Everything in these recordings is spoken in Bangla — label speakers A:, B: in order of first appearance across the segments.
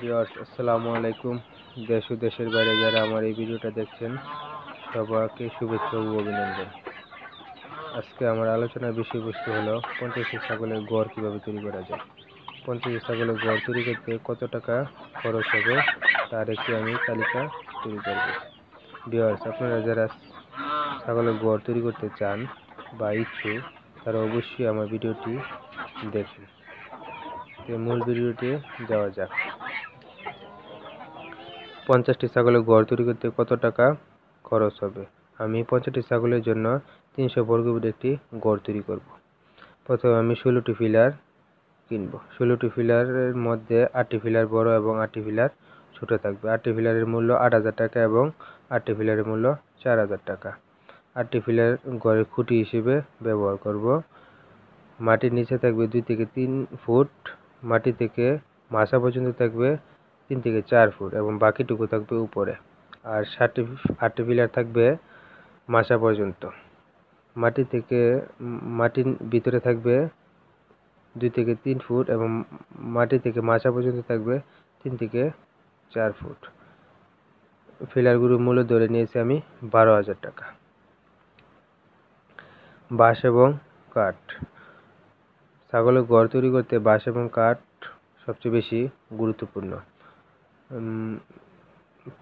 A: ভিউয়ার্স আসসালামু আলাইকুম দেশ ও দেশের বাইরে যারা আমার এই ভিডিওটা দেখছেন সবাইকে শুভেচ্ছা ও অভিনন্দন আজকে আমার আলোচনার বিষয়বস্তু হলো পঞ্চাশ ছাগলের গড় কীভাবে তৈরি করা যায় পঞ্চাশ ছাগলের গড় তৈরি করতে কত টাকা খরচ হবে তার একটি আমি তালিকা তৈরি করব ভিউয়ার্স আপনারা যারা ছাগলের গড় তৈরি করতে চান বা ইচ্ছে তারা অবশ্যই আমার ভিডিওটি দেখুন মূল ভিডিওটি যাওয়া যাক পঞ্চাশটি ছাগলের ঘর তৈরি করতে কত টাকা খরচ হবে আমি পঞ্চাশটি ছাগলের জন্য তিনশো বর্গফুট একটি ঘর তৈরি করব। প্রথমে আমি ষোলোটি ফিলার কিনব ষোলোটি ফিলারের মধ্যে আটটি ফিলার বড় এবং আটটি ফিলার ছোটো থাকবে আটটি ফিলারের মূল্য আট হাজার টাকা এবং আটটি ফিলারের মূল্য চার হাজার টাকা আটটি ফিলার ঘরের খুঁটি হিসেবে ব্যবহার করব মাটির নিচে থাকবে দুই থেকে তিন ফুট মাটি থেকে মাসা পর্যন্ত থাকবে তিন থেকে চার ফুট এবং বাকিটুকু থাকবে উপরে আর সাতটি আটটি পিলার থাকবে মাসা পর্যন্ত মাটি থেকে মাটির ভিতরে থাকবে দুই থেকে তিন ফুট এবং মাটি থেকে মাছা পর্যন্ত থাকবে তিন থেকে চার ফুট ফিলারগুলো মূল্য ধরে নিয়েছি আমি বারো হাজার টাকা বাঁশ এবং কাঠ ছাগলের ঘর তৈরি করতে বাঁশ এবং কাঠ সবচেয়ে বেশি গুরুত্বপূর্ণ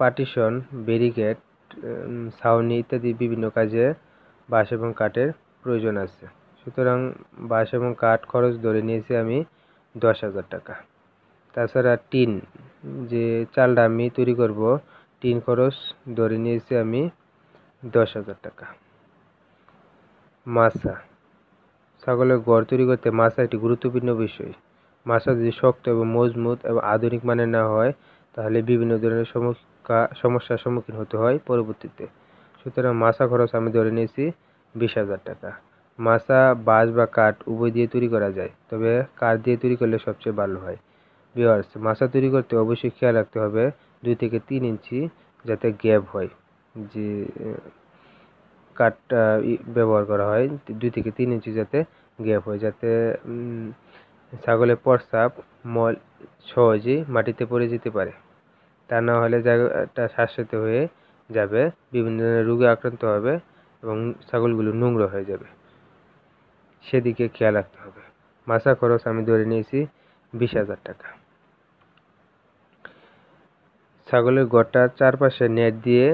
A: পার্টিশন ব্যারিকেড ছাউনি ইত্যাদি বিভিন্ন কাজে বাঁশ এবং কাঠের প্রয়োজন আছে সুতরাং বাঁশ এবং কাঠ খরচ ধরে নিয়েছি আমি দশ হাজার টাকা তাছাড়া টিন যে চালটা আমি তৈরি করব টিন খরচ ধরে নিয়েছি আমি দশ হাজার টাকা মাছা ছাগলের ঘর তৈরি করতে মাছা একটি গুরুত্বপূর্ণ বিষয় মাছা যদি শক্ত এবং মজবুত এবং আধুনিক মানের না হয় তাহলে বিভিন্ন ধরনের সমস্যার সম্মুখীন হতে হয় পরবর্তীতে সুতরাং মাসা খরচ আমি ধরে নিয়েছি বিশ হাজার টাকা মাসা বাঁশ বা কাঠ উভয় দিয়ে তৈরি করা যায় তবে কাঠ দিয়ে তৈরি করলে সবচেয়ে ভালো হয় বিয়ার্স মাছা তৈরি করতে অবশ্যই খেয়াল রাখতে হবে দুই থেকে তিন ইঞ্চি যাতে গ্যাপ হয় যে কাঠটা ব্যবহার করা হয় দুই থেকে তিন ইঞ্চি যাতে গ্যাপ হয় যাতে ছাগলের প্রস্রাব মল সহজেই মাটিতে পড়ে যেতে পারে তা না হলে জায়গাটা শ্বাসিত হয়ে যাবে বিভিন্ন ধরনের রোগে আক্রান্ত হবে এবং ছাগলগুলো নোংরা হয়ে যাবে সেদিকে খেয়াল রাখতে হবে মাসা খরচ আমি ধরে নিয়েছি বিশ হাজার টাকা ছাগলের গোটা চারপাশে নেট দিয়ে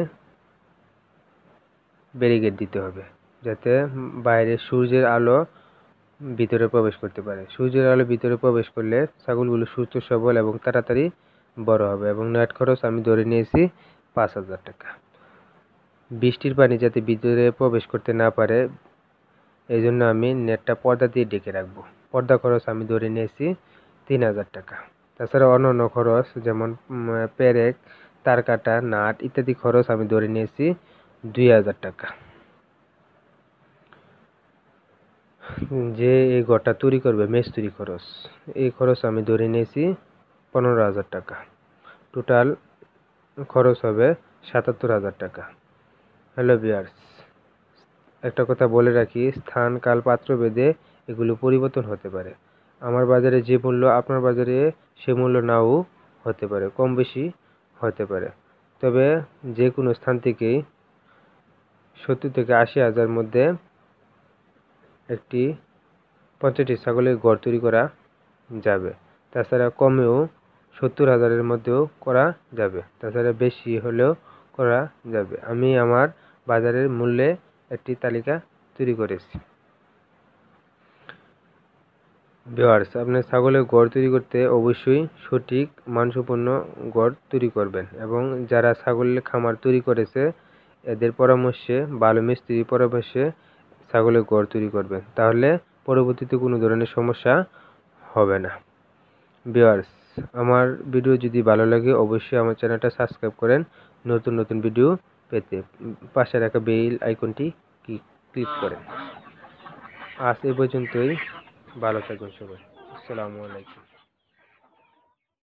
A: ব্যারিকেড দিতে হবে যাতে বাইরে সূর্যের আলো ভিতরে প্রবেশ করতে পারে সূর্যের আলো ভিতরে প্রবেশ করলে ছাগলগুলো সুস্থ সবল এবং তাড়াতাড়ি বড় হবে এবং নেট খরচ আমি ধরে নিয়েছি পাঁচ হাজার টাকা বৃষ্টির পানি যাতে বিদ্যুতে প্রবেশ করতে না পারে এই জন্য আমি নেটটা পর্দা দিয়ে ডেকে রাখবো পর্দা খরচ আমি ধরে নিয়েছি তিন হাজার টাকা তাছাড়া অন্যান্য খরচ যেমন পেরেক তার কাটা নাট ইত্যাদি খরচ আমি ধরে নিয়েছি দুই হাজার টাকা যে এই ঘরটা তৈরি করবে মেস্তুরি খরচ এই খরচ আমি ধরে নিয়েছি পনেরো হাজার টাকা টোটাল খরচ হবে সাতাত্তর হাজার টাকা হ্যালো বিয়ার্স একটা কথা বলে রাখি স্থান কাল পাত্র বেঁধে এগুলো পরিবর্তন হতে পারে আমার বাজারে যে মূল্য আপনার বাজারে সে মূল্য নাও হতে পারে কম বেশি হতে পারে তবে যে কোনো স্থান থেকেই সত্তর থেকে আশি হাজার মধ্যে একটি পঞ্চাশটি ছাগলের ঘর তৈরি করা যাবে তাছাড়া কমেও সত্তর হাজারের মধ্যেও করা যাবে তাছাড়া বেশি হলেও করা যাবে আমি আমার বাজারের মূল্যে একটি তালিকা তৈরি করেছি ভিওয়ার্স আপনি ছাগলের গড় তৈরি করতে অবশ্যই সঠিক মানসম্পন্ন গড় তৈরি করবেন এবং যারা ছাগলের খামার তৈরি করেছে এদের পরামর্শে ভালো মিস্ত্রির পরামর্শে ছাগলের গড় তৈরি করবেন তাহলে পরবর্তীতে কোনো ধরনের সমস্যা হবে না ভিওয়ার্স আমার ভিডিও যদি ভালো লাগে অবশ্যই আমার চ্যানেলটা সাবস্ক্রাইব করেন নতুন নতুন ভিডিও পেতে পাশে রাখা বেল আইকনটি ক্লিক করেন আজ এ পর্যন্তই ভালো থাকবেন সবাই আসসালামু আলাইকুম